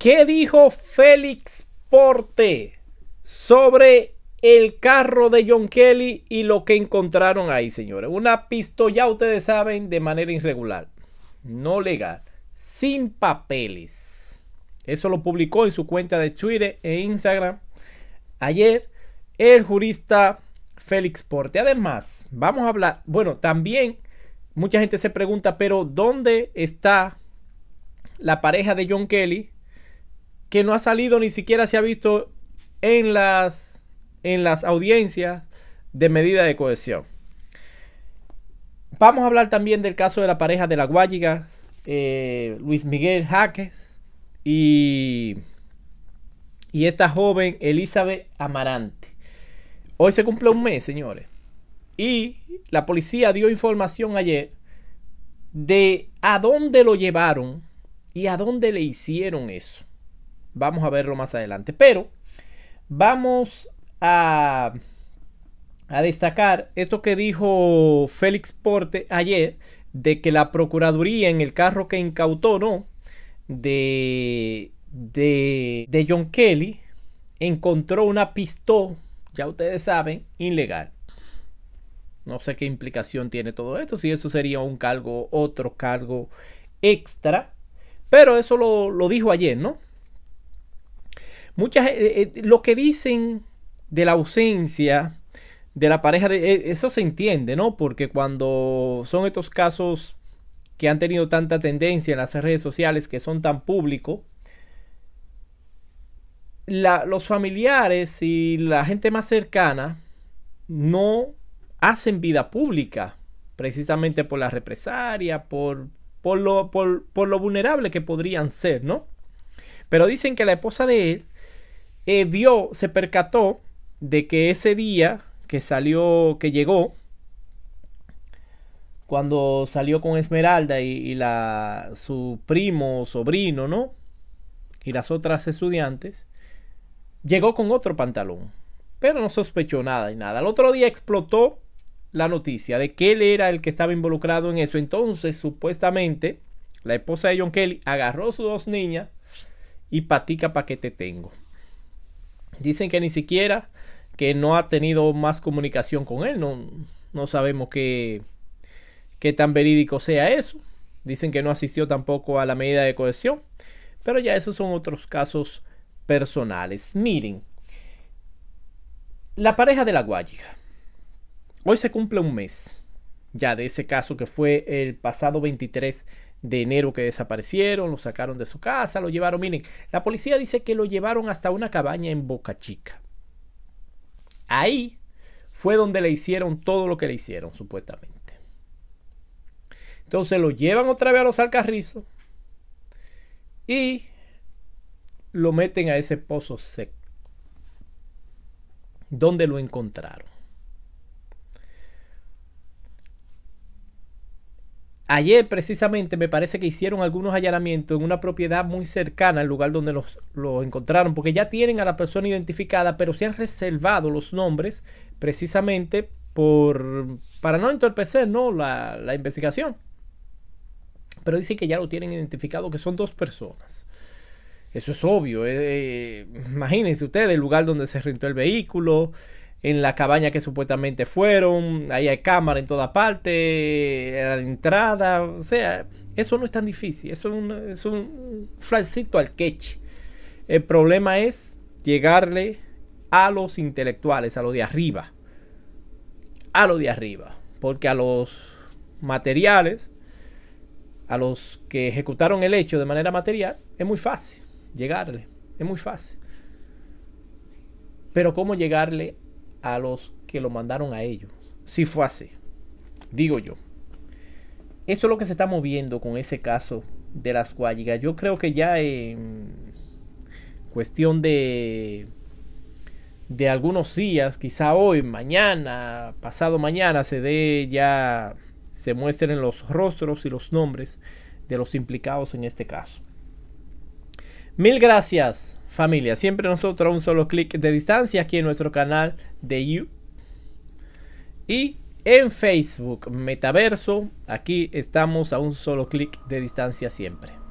¿Qué dijo Félix Porte sobre el carro de John Kelly y lo que encontraron ahí, señores? Una pistola, ustedes saben, de manera irregular, no legal, sin papeles. Eso lo publicó en su cuenta de Twitter e Instagram ayer el jurista Félix Porte. Además, vamos a hablar, bueno, también mucha gente se pregunta, pero ¿dónde está la pareja de John Kelly? que no ha salido ni siquiera se ha visto en las, en las audiencias de medida de cohesión. Vamos a hablar también del caso de la pareja de la Guayiga, eh, Luis Miguel Jaques y, y esta joven Elizabeth Amarante. Hoy se cumple un mes, señores. Y la policía dio información ayer de a dónde lo llevaron y a dónde le hicieron eso. Vamos a verlo más adelante. Pero vamos a, a destacar esto que dijo Félix Porte ayer de que la Procuraduría en el carro que incautó, ¿no? De, de, de John Kelly encontró una pistola, ya ustedes saben, ilegal. No sé qué implicación tiene todo esto, si eso sería un cargo, otro cargo extra. Pero eso lo dijo ayer, ¿no? Muchas, eh, eh, lo que dicen de la ausencia de la pareja, de, eh, eso se entiende, ¿no? Porque cuando son estos casos que han tenido tanta tendencia en las redes sociales, que son tan públicos, los familiares y la gente más cercana no hacen vida pública, precisamente por la represalia, por, por, lo, por lo vulnerable que podrían ser, ¿no? Pero dicen que la esposa de él eh, vio, se percató de que ese día que salió, que llegó, cuando salió con Esmeralda y, su primo, sobrino, ¿no? Y las otras estudiantes, llegó con otro pantalón, pero no sospechó nada y nada. Al otro día explotó la noticia de que él era el que estaba involucrado en eso. Entonces, supuestamente, la esposa de John Kelly agarró a sus dos niñas y patica para que te tengo. Dicen que ni siquiera que no ha tenido más comunicación con él. No, no sabemos qué, qué tan verídico sea eso. Dicen que no asistió tampoco a la medida de cohesión. Pero ya esos son otros casos personales. Miren, la pareja de la Guayiga. Hoy se cumple un mes ya de ese caso que fue el pasado 23 de enero que desaparecieron, lo sacaron de su casa, lo llevaron. Miren, la policía dice que lo llevaron hasta una cabaña en Boca Chica. Ahí fue donde le hicieron todo lo que le hicieron, supuestamente. Entonces lo llevan otra vez a los alcarrizos y lo meten a ese pozo seco donde lo encontraron. Ayer precisamente me parece que hicieron algunos allanamientos en una propiedad muy cercana al lugar donde los, encontraron, porque ya tienen a la persona identificada, pero se han reservado los nombres precisamente por para no entorpecer ¿no? La, investigación. Pero dicen que ya lo tienen identificado, que son dos personas. Eso es obvio. Eh, eh, imagínense ustedes el lugar donde se rentó el vehículo, en la cabaña que supuestamente fueron, ahí hay cámara en toda parte, En eh, la entrada, o sea, eso no es tan difícil, eso es un, es un al queche. El problema es llegarle a los intelectuales, a lo de arriba, a lo de arriba, porque a los materiales, a los que ejecutaron el hecho de manera material, es muy fácil llegarle, es muy fácil. Pero cómo llegarle a los que lo mandaron a ellos. Si fue así, digo yo. esto es lo que se está moviendo con ese caso de las Guayigas. Yo creo que ya en cuestión de de algunos días, quizá hoy, mañana, pasado mañana, se dé ya, se muestren los rostros y los nombres de los implicados en este caso. Mil gracias Familia, siempre nosotros a un solo clic de distancia aquí en nuestro canal de You. Y en Facebook, Metaverso, aquí estamos a un solo clic de distancia siempre.